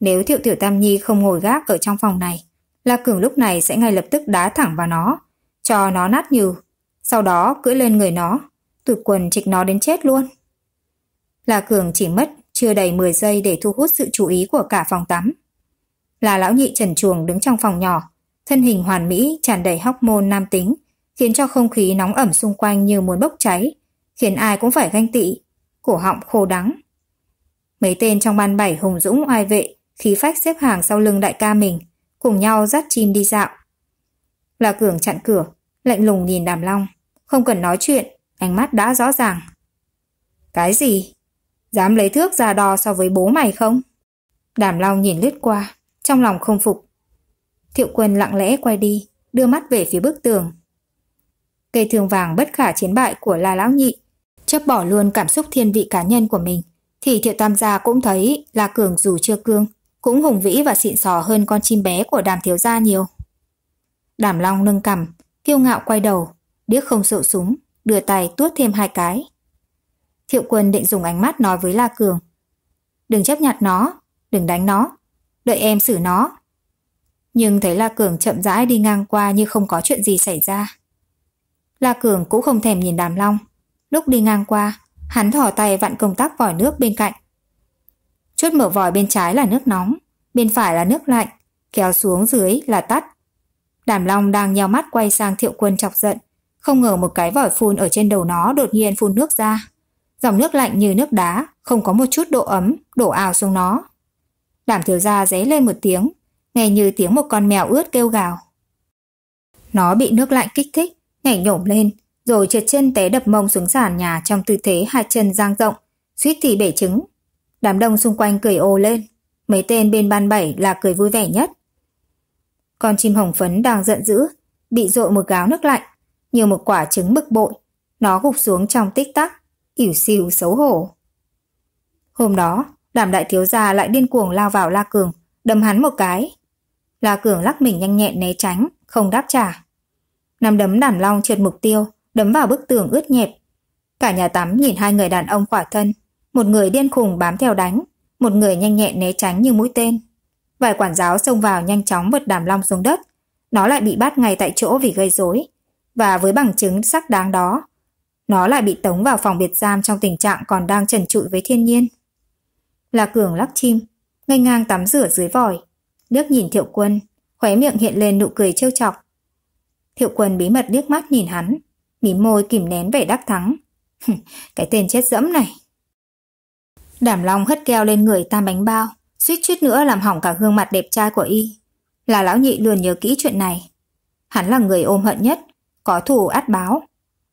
Nếu Thiệu Tiểu Tam Nhi không ngồi gác ở trong phòng này, La Cường lúc này sẽ ngay lập tức đá thẳng vào nó, cho nó nát nhừ, sau đó cưỡi lên người nó, tụt quần trịch nó đến chết luôn. La Cường chỉ mất chưa đầy 10 giây để thu hút sự chú ý của cả phòng tắm. Là lão nhị trần chuồng đứng trong phòng nhỏ, thân hình hoàn mỹ tràn đầy hóc môn nam tính, khiến cho không khí nóng ẩm xung quanh như muốn bốc cháy, khiến ai cũng phải ganh tị, cổ họng khô đắng. Mấy tên trong ban bảy hùng dũng oai vệ, khí phách xếp hàng sau lưng đại ca mình, cùng nhau dắt chim đi dạo. Là Cường chặn cửa, lạnh lùng nhìn Đàm Long, không cần nói chuyện, ánh mắt đã rõ ràng. Cái gì? Dám lấy thước ra đo so với bố mày không? Đàm Long nhìn lướt qua, trong lòng không phục. Thiệu quân lặng lẽ quay đi, đưa mắt về phía bức tường. Cây thương vàng bất khả chiến bại của La Lão Nhị, chấp bỏ luôn cảm xúc thiên vị cá nhân của mình, thì Thiệu Tam Gia cũng thấy La Cường dù chưa cương, cũng hùng vĩ và xịn sò hơn con chim bé của đàm thiếu gia nhiều. Đàm Long nâng cằm, kiêu ngạo quay đầu, điếc không sợ súng, đưa tay tuốt thêm hai cái. Thiệu quân định dùng ánh mắt nói với La Cường. Đừng chấp nhặt nó, đừng đánh nó, đợi em xử nó. Nhưng thấy La Cường chậm rãi đi ngang qua như không có chuyện gì xảy ra. La Cường cũng không thèm nhìn Đàm Long. Lúc đi ngang qua, hắn thỏ tay vặn công tắc vòi nước bên cạnh, Chốt mở vòi bên trái là nước nóng, bên phải là nước lạnh, kéo xuống dưới là tắt. Đàm Long đang nheo mắt quay sang Thiệu Quân chọc giận, không ngờ một cái vòi phun ở trên đầu nó đột nhiên phun nước ra. Dòng nước lạnh như nước đá, không có một chút độ ấm, đổ ào xuống nó. Đàm thiếu gia ré lên một tiếng, nghe như tiếng một con mèo ướt kêu gào. Nó bị nước lạnh kích thích, nhảy nhổm lên, rồi trượt chân té đập mông xuống sàn nhà trong tư thế hai chân dang rộng, suýt thì bể trứng. Đám đông xung quanh cười ồ lên, mấy tên bên ban bảy là cười vui vẻ nhất. Con chim hồng phấn đang giận dữ, bị rội một gáo nước lạnh, như một quả trứng bực bội. Nó gục xuống trong tích tắc, ỉu xìu xấu hổ. Hôm đó, đàm đại thiếu gia lại điên cuồng lao vào La Cường, đâm hắn một cái. La Cường lắc mình nhanh nhẹn né tránh, không đáp trả. Nằm đấm đàm long trượt mục tiêu, đấm vào bức tường ướt nhẹp. Cả nhà tắm nhìn hai người đàn ông khỏa thân, một người điên khùng bám theo đánh, một người nhanh nhẹn né tránh như mũi tên. Vài quản giáo xông vào nhanh chóng vượt đàm long xuống đất. Nó lại bị bắt ngay tại chỗ vì gây rối Và với bằng chứng sắc đáng đó, nó lại bị tống vào phòng biệt giam trong tình trạng còn đang trần trụi với thiên nhiên. Là cường lắc chim, ngây ngang tắm rửa dưới vòi. Liếc nhìn thiệu quân, khóe miệng hiện lên nụ cười trêu chọc. Thiệu quân bí mật liếc mắt nhìn hắn, mím môi kìm nén vẻ đắc thắng. cái tên chết dẫm này. Đảm Long hất keo lên người tam bánh bao, suýt chút nữa làm hỏng cả gương mặt đẹp trai của y. Là lão nhị luôn nhớ kỹ chuyện này. Hắn là người ôm hận nhất, có thủ át báo.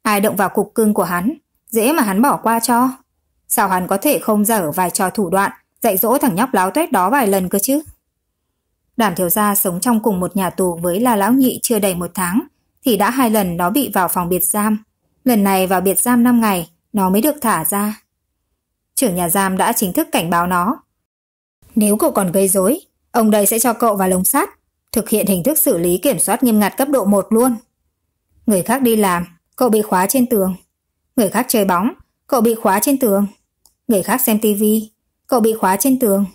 Ai động vào cục cưng của hắn, dễ mà hắn bỏ qua cho. Sao hắn có thể không dở vài trò thủ đoạn, dạy dỗ thằng nhóc láo tuét đó vài lần cơ chứ? Đảm thiếu gia sống trong cùng một nhà tù với La Lão Nhị chưa đầy một tháng, thì đã hai lần nó bị vào phòng biệt giam. Lần này vào biệt giam 5 ngày, nó mới được thả ra trưởng nhà giam đã chính thức cảnh báo nó. Nếu cậu còn gây rối, ông đây sẽ cho cậu vào lồng sắt, thực hiện hình thức xử lý kiểm soát nghiêm ngặt cấp độ 1 luôn. Người khác đi làm, cậu bị khóa trên tường. Người khác chơi bóng, cậu bị khóa trên tường. Người khác xem tivi, cậu bị khóa trên tường.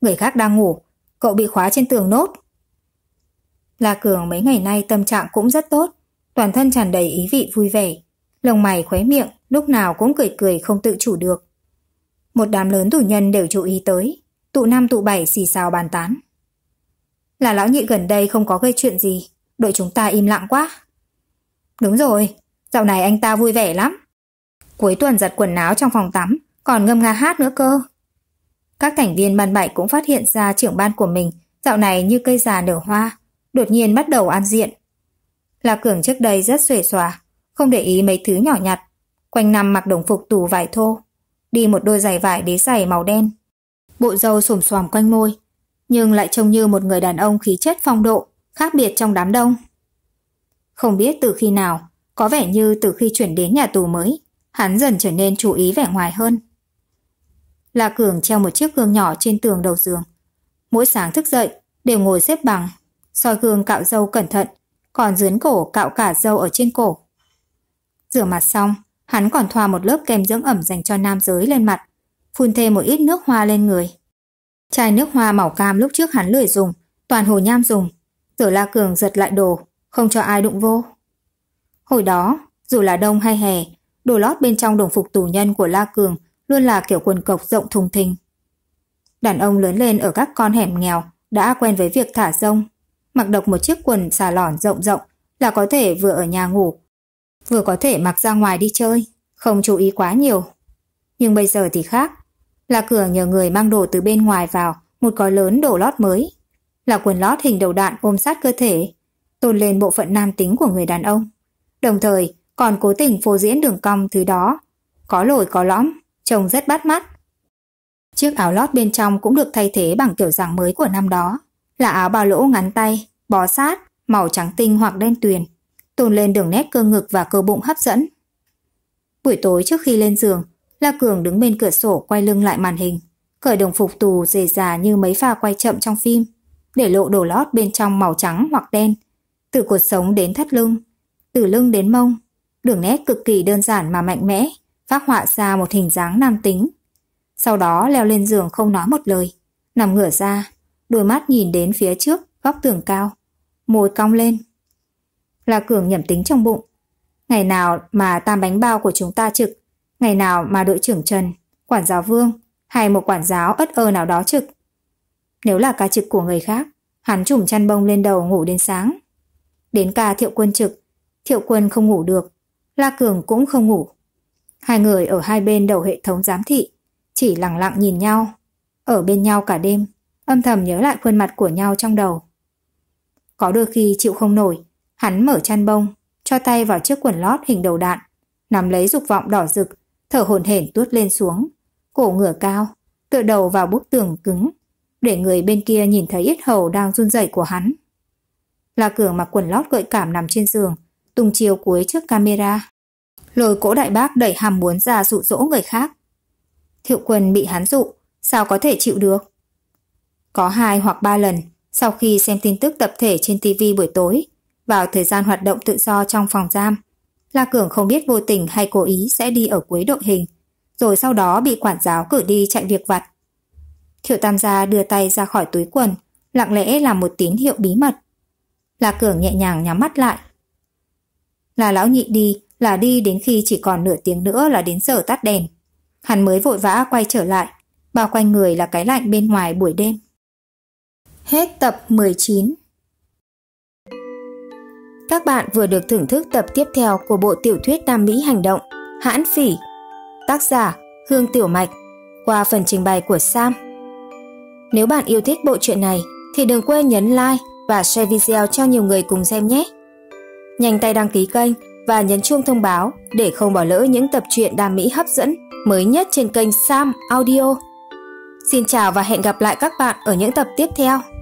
Người khác đang ngủ, cậu bị khóa trên tường nốt. La Cường mấy ngày nay tâm trạng cũng rất tốt, toàn thân tràn đầy ý vị vui vẻ, lông mày khóe miệng lúc nào cũng cười cười không tự chủ được. Một đám lớn tù nhân đều chú ý tới, tụ năm tụ bảy xì xào bàn tán. Là lão nhị gần đây không có gây chuyện gì, đội chúng ta im lặng quá. Đúng rồi, dạo này anh ta vui vẻ lắm. Cuối tuần giặt quần áo trong phòng tắm, còn ngâm nga hát nữa cơ. Các thành viên ban bảy cũng phát hiện ra trưởng ban của mình dạo này như cây già nở hoa, đột nhiên bắt đầu an diện. Là Cường trước đây rất xuề xòa, không để ý mấy thứ nhỏ nhặt, quanh năm mặc đồng phục tù vải thô, đi một đôi giày vải đế giày màu đen. Bộ râu xổm xoàm quanh môi, nhưng lại trông như một người đàn ông khí chất phong độ, khác biệt trong đám đông. Không biết từ khi nào, có vẻ như từ khi chuyển đến nhà tù mới, hắn dần trở nên chú ý vẻ ngoài hơn. La Cường treo một chiếc gương nhỏ trên tường đầu giường. Mỗi sáng thức dậy, đều ngồi xếp bằng, soi gương cạo râu cẩn thận, còn dướn cổ cạo cả râu ở trên cổ. Rửa mặt xong, Hắn còn thoa một lớp kem dưỡng ẩm dành cho nam giới lên mặt, phun thêm một ít nước hoa lên người. Chai nước hoa màu cam lúc trước hắn lười dùng, toàn Hồ Nham dùng. Tử La Cường giật lại đồ, không cho ai đụng vô. Hồi đó, dù là đông hay hè, đồ lót bên trong đồng phục tù nhân của La Cường luôn là kiểu quần cộc rộng thùng thình. Đàn ông lớn lên ở các con hẻm nghèo đã quen với việc thả rông, mặc độc một chiếc quần xà lỏn rộng rộng là có thể vừa ở nhà ngủ vừa có thể mặc ra ngoài đi chơi, không chú ý quá nhiều. Nhưng bây giờ thì khác, là cửa nhờ người mang đồ từ bên ngoài vào, một gói lớn đồ lót mới, là quần lót hình đầu đạn ôm sát cơ thể, tôn lên bộ phận nam tính của người đàn ông. Đồng thời, còn cố tình phô diễn đường cong thứ đó, có lồi có lõm, trông rất bắt mắt. Chiếc áo lót bên trong cũng được thay thế bằng kiểu dáng mới của năm đó, là áo ba lỗ ngắn tay, bó sát, màu trắng tinh hoặc đen tuyền tôn lên đường nét cơ ngực và cơ bụng hấp dẫn. Buổi tối trước khi lên giường, La Cường đứng bên cửa sổ quay lưng lại màn hình, cởi đồng phục tù dề dà như mấy pha quay chậm trong phim, để lộ đồ lót bên trong màu trắng hoặc đen, từ cột sống đến thắt lưng, từ lưng đến mông, đường nét cực kỳ đơn giản mà mạnh mẽ, phát họa ra một hình dáng nam tính. Sau đó leo lên giường không nói một lời, nằm ngửa ra, đôi mắt nhìn đến phía trước, góc tường cao, môi cong lên, là Cường nhẩm tính trong bụng. Ngày nào mà tam bánh bao của chúng ta trực, ngày nào mà đội trưởng Trần, quản giáo Vương hay một quản giáo ất ơ nào đó trực. Nếu là ca trực của người khác, hắn trùm chăn bông lên đầu ngủ đến sáng. Đến ca thiệu quân trực, thiệu quân không ngủ được, La Cường cũng không ngủ. Hai người ở hai bên đầu hệ thống giám thị, chỉ lặng lặng nhìn nhau, ở bên nhau cả đêm, âm thầm nhớ lại khuôn mặt của nhau trong đầu. Có đôi khi chịu không nổi, Hắn mở chăn bông, cho tay vào chiếc quần lót hình đầu đạn, nắm lấy dục vọng đỏ rực, thở hổn hển tuốt lên xuống, cổ ngửa cao, tựa đầu vào bức tường cứng, để người bên kia nhìn thấy ít hầu đang run rẩy của hắn. là Cường mặc quần lót gợi cảm nằm trên giường, tung chiều cuối trước camera. Lôi cỗ đại bác đẩy hàm muốn ra dụ dỗ người khác. Thiệu quần bị hắn dụ, sao có thể chịu được? Có hai hoặc ba lần, sau khi xem tin tức tập thể trên TV buổi tối, vào thời gian hoạt động tự do trong phòng giam. La Cường không biết vô tình hay cố ý sẽ đi ở cuối đội hình, rồi sau đó bị quản giáo cử đi chạy việc vặt. Thiệu Tam gia đưa tay ra khỏi túi quần, lặng lẽ làm một tín hiệu bí mật. La Cường nhẹ nhàng nhắm mắt lại. Là lão nhị đi, là đi đến khi chỉ còn nửa tiếng nữa là đến giờ tắt đèn. Hắn mới vội vã quay trở lại, bao quanh người là cái lạnh bên ngoài buổi đêm. Hết tập 19 các bạn vừa được thưởng thức tập tiếp theo của bộ tiểu thuyết Nam Mỹ hành động Hãn Phỉ, tác giả Hương Tiểu Mạch, qua phần trình bày của Sam. Nếu bạn yêu thích bộ truyện này thì đừng quên nhấn like và share video cho nhiều người cùng xem nhé. Nhanh tay đăng ký kênh và nhấn chuông thông báo để không bỏ lỡ những tập truyện đam mỹ hấp dẫn mới nhất trên kênh Sam Audio. Xin chào và hẹn gặp lại các bạn ở những tập tiếp theo.